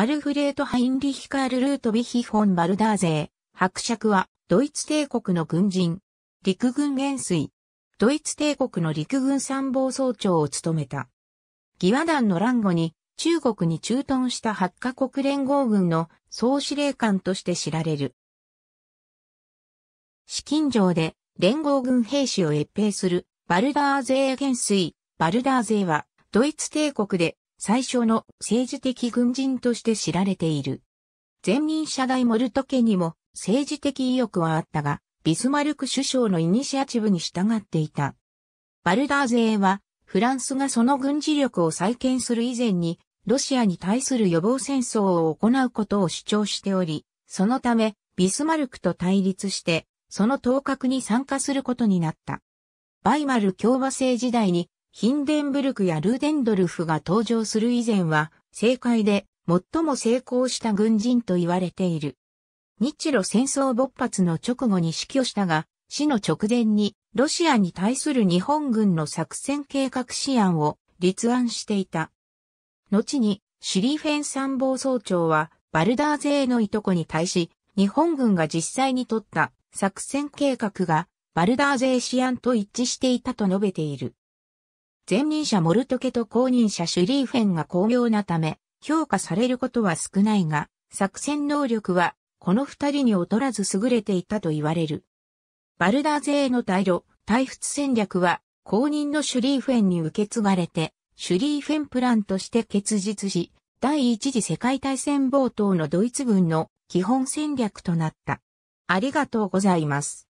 アルフレート・ハインリヒカール・ルート・ビヒ・フォン・バルダーゼー。伯爵は、ドイツ帝国の軍人。陸軍元帥。ドイツ帝国の陸軍参謀総長を務めた。義和団の乱後に、中国に駐屯した8カ国連合軍の総司令官として知られる。資金上で連合軍兵士を越兵するバルダーゼー元帥。バルダーゼーはドイツ帝国で最初の政治的軍人として知られている。前任者大モルト家にも政治的意欲はあったが、ビスマルク首相のイニシアチブに従っていた。バルダー勢は、フランスがその軍事力を再建する以前に、ロシアに対する予防戦争を行うことを主張しており、そのため、ビスマルクと対立して、その頭角に参加することになった。バイマル共和制時代にヒンデンブルクやルーデンドルフが登場する以前は、政界で最も成功した軍人と言われている。日露戦争勃発の直後に死去したが、死の直前にロシアに対する日本軍の作戦計画試案を立案していた。後にシリーフェン参謀総長はバルダー勢のいとこに対し、日本軍が実際に取った作戦計画がバルダー勢試案と一致していたと述べている。前任者モルトケと後任者シュリーフェンが巧妙なため、評価されることは少ないが、作戦能力は、この二人に劣らず優れていたと言われる。バルダー勢の退路、退仏戦略は、後任のシュリーフェンに受け継がれて、シュリーフェンプランとして結実し、第一次世界大戦冒頭のドイツ軍の基本戦略となった。ありがとうございます。